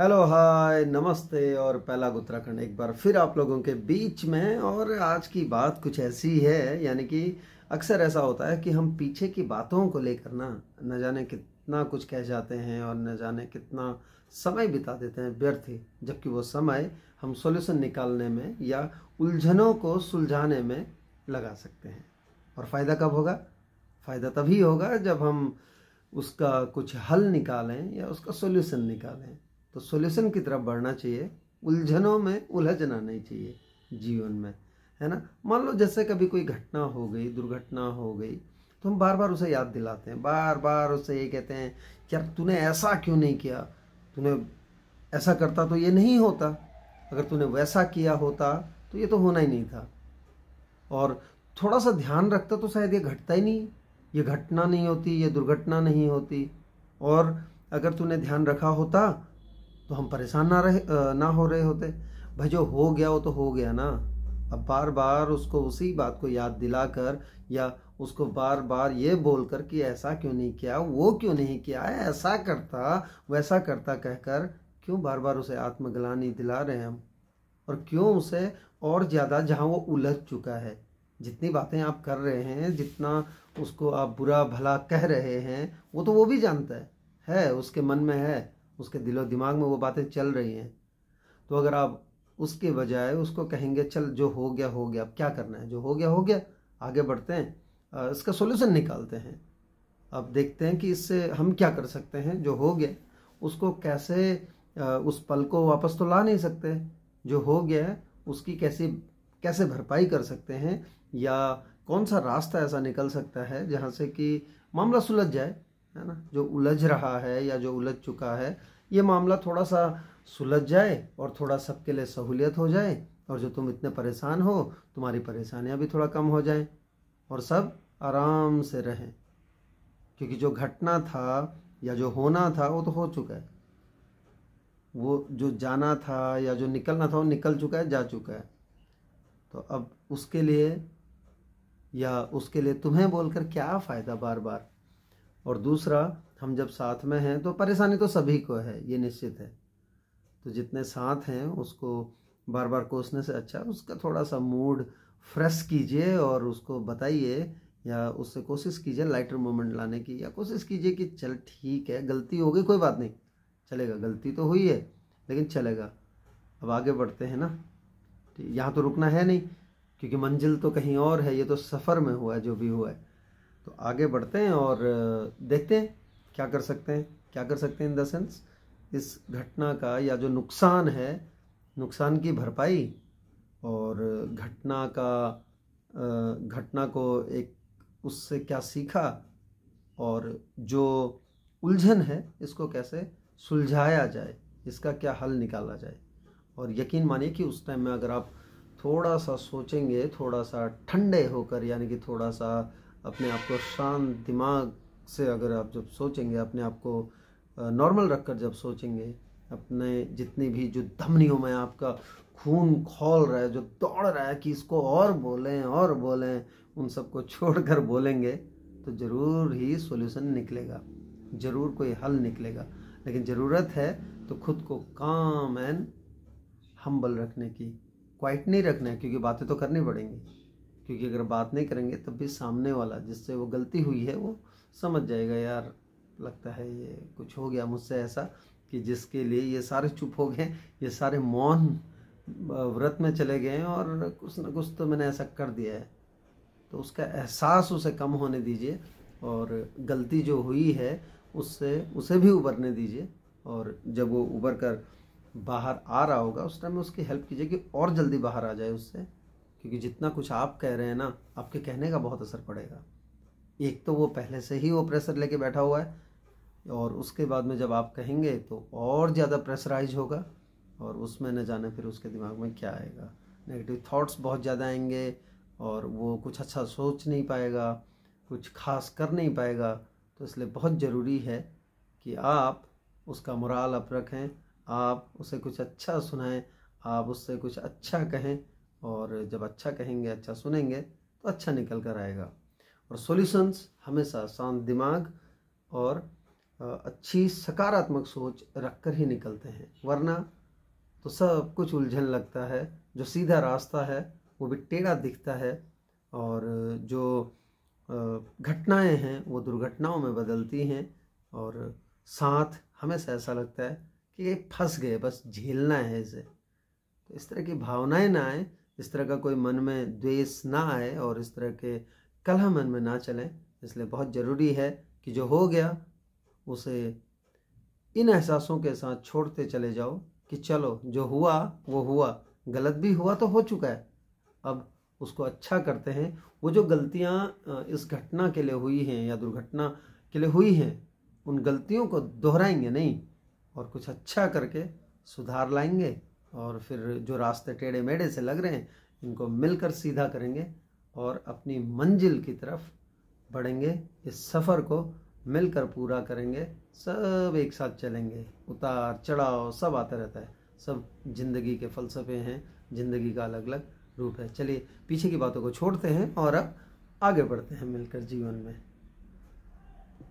hello hi नमस्ते और पहला उत्तराखंड एक बार फिर आप लोगों के बीच में और आज की बात कुछ ऐसी है यानी कि अक्सर ऐसा होता है कि हम पीछे की बातों को लेकर ना न जाने कितना कुछ कह जाते हैं और न जाने कितना समय बिता देते हैं व्यर्थ ही जबकि वो समय हम सॉल्यूशन निकालने में या उलझनों को सुलझाने में लगा सकते हैं और फ़ायदा कब होगा फ़ायदा तभी होगा जब हम उसका कुछ हल निकालें या उसका सोल्यूशन निकालें तो सॉल्यूशन की तरफ बढ़ना चाहिए उलझनों में उलझना नहीं चाहिए जीवन में है ना मान लो जैसे कभी कोई घटना हो गई दुर्घटना हो गई तो हम बार बार उसे याद दिलाते हैं बार बार उसे ये कहते हैं यार तूने ऐसा क्यों नहीं किया तूने ऐसा करता तो ये नहीं होता अगर तूने वैसा किया होता तो ये तो होना ही नहीं था और थोड़ा सा ध्यान रखता तो शायद ये घटता ही नहीं ये घटना नहीं होती ये दुर्घटना नहीं होती और अगर तूने ध्यान रखा होता तो हम परेशान ना रहे ना हो रहे होते भाई जो हो गया वो तो हो गया ना अब बार बार उसको उसी बात को याद दिलाकर या उसको बार बार ये बोलकर कि ऐसा क्यों नहीं किया वो क्यों नहीं किया ऐसा करता वैसा करता कहकर क्यों बार बार उसे आत्मग्लानी दिला रहे हैं हम और क्यों उसे और ज़्यादा जहाँ वो उलझ चुका है जितनी बातें आप कर रहे हैं जितना उसको आप बुरा भला कह रहे हैं वो तो वो भी जानता है है उसके मन में है उसके दिलो दिमाग में वो बातें चल रही हैं तो अगर आप उसके बजाय उसको कहेंगे चल जो हो गया हो गया अब क्या करना है जो हो गया हो गया आगे बढ़ते हैं इसका सोल्यूशन निकालते हैं अब देखते हैं कि इससे हम क्या कर सकते हैं जो हो गया उसको कैसे उस पल को वापस तो ला नहीं सकते जो हो गया उसकी कैसे कैसे भरपाई कर सकते हैं या कौन सा रास्ता ऐसा निकल सकता है जहाँ से कि मामला सुलझ जाए है ना जो उलझ रहा है या जो उलझ चुका है ये मामला थोड़ा सा सुलझ जाए और थोड़ा सबके लिए सहूलियत हो जाए और जो तुम इतने परेशान हो तुम्हारी परेशानियाँ भी थोड़ा कम हो जाए और सब आराम से रहें क्योंकि जो घटना था या जो होना था वो तो हो चुका है वो जो जाना था या जो निकलना था वो निकल चुका है जा चुका है तो अब उसके लिए या उसके लिए तुम्हें बोलकर क्या फ़ायदा बार बार और दूसरा हम जब साथ में हैं तो परेशानी तो सभी को है ये निश्चित है तो जितने साथ हैं उसको बार बार कोसने से अच्छा उसका थोड़ा सा मूड फ्रेश कीजिए और उसको बताइए या उससे कोशिश कीजिए लाइटर मोमेंट लाने की या कोशिश कीजिए कि चल ठीक है गलती हो गई कोई बात नहीं चलेगा गलती तो हुई है लेकिन चलेगा अब आगे बढ़ते हैं ना यहाँ तो रुकना है नहीं क्योंकि मंजिल तो कहीं और है ये तो सफ़र में हुआ है जो भी हुआ है तो आगे बढ़ते हैं और देखते हैं क्या कर सकते हैं क्या कर सकते हैं इन द सेंस इस घटना का या जो नुकसान है नुकसान की भरपाई और घटना का घटना को एक उससे क्या सीखा और जो उलझन है इसको कैसे सुलझाया जाए इसका क्या हल निकाला जाए और यकीन मानिए कि उस टाइम में अगर आप थोड़ा सा सोचेंगे थोड़ा सा ठंडे होकर यानी कि थोड़ा सा अपने आप को शांत दिमाग से अगर आप जब सोचेंगे अपने आप को नॉर्मल रख कर जब सोचेंगे अपने जितनी भी जो धमनियों में आपका खून खोल रहा है जो दौड़ रहा है कि इसको और बोलें और बोलें उन सबको छोड़ कर बोलेंगे तो ज़रूर ही सोल्यूशन निकलेगा ज़रूर कोई हल निकलेगा लेकिन ज़रूरत है तो खुद को काम एंड हम्बल रखने की क्वाइट नहीं रखना है क्योंकि बातें तो करनी पड़ेंगी क्योंकि अगर बात नहीं करेंगे तब भी सामने वाला जिससे वो गलती हुई है वो समझ जाएगा यार लगता है ये कुछ हो गया मुझसे ऐसा कि जिसके लिए ये सारे चुप हो गए ये सारे मौन व्रत में चले गए और कुछ ना कुछ तो मैंने ऐसा कर दिया है तो उसका एहसास उसे कम होने दीजिए और गलती जो हुई है उससे उसे भी उबरने दीजिए और जब वो उबर कर बाहर आ रहा होगा उस टाइम उसकी हेल्प कीजिए कि और जल्दी बाहर आ जाए उससे क्योंकि जितना कुछ आप कह रहे हैं ना आपके कहने का बहुत असर पड़ेगा एक तो वो पहले से ही वो प्रेशर लेके बैठा हुआ है और उसके बाद में जब आप कहेंगे तो और ज़्यादा प्रेशराइज होगा और उसमें न जाने फिर उसके दिमाग में क्या आएगा नेगेटिव थॉट्स बहुत ज़्यादा आएंगे और वो कुछ अच्छा सोच नहीं पाएगा कुछ खास कर नहीं पाएगा तो इसलिए बहुत ज़रूरी है कि आप उसका मुराल अप रखें आप उसे कुछ अच्छा सुनाएं आप उससे कुछ अच्छा कहें और जब अच्छा कहेंगे अच्छा सुनेंगे तो अच्छा निकल कर आएगा और सॉल्यूशंस हमेशा शांत दिमाग और अच्छी सकारात्मक सोच रख कर ही निकलते हैं वरना तो सब कुछ उलझन लगता है जो सीधा रास्ता है वो भी टेढ़ा दिखता है और जो घटनाएं हैं वो दुर्घटनाओं में बदलती हैं और साथ हमेशा ऐसा लगता है कि ये फंस गए बस झेलना है इसे तो इस तरह की भावनाएं ना आए इस तरह का कोई मन में द्वेष ना आए और इस तरह के कलह मन में ना चले इसलिए बहुत ज़रूरी है कि जो हो गया उसे इन एहसासों के साथ छोड़ते चले जाओ कि चलो जो हुआ वो हुआ गलत भी हुआ तो हो चुका है अब उसको अच्छा करते हैं वो जो गलतियाँ इस घटना के लिए हुई हैं या दुर्घटना के लिए हुई हैं उन गलतियों को दोहराएंगे नहीं और कुछ अच्छा करके सुधार लाएंगे और फिर जो रास्ते टेढ़े मेढ़े से लग रहे हैं इनको मिलकर सीधा करेंगे और अपनी मंजिल की तरफ बढ़ेंगे इस सफ़र को मिलकर पूरा करेंगे सब एक साथ चलेंगे उतार चढ़ाव सब आता रहता है सब जिंदगी के फलसफे हैं जिंदगी का अलग अलग रूप है चलिए पीछे की बातों को छोड़ते हैं और अब आगे बढ़ते हैं मिलकर जीवन में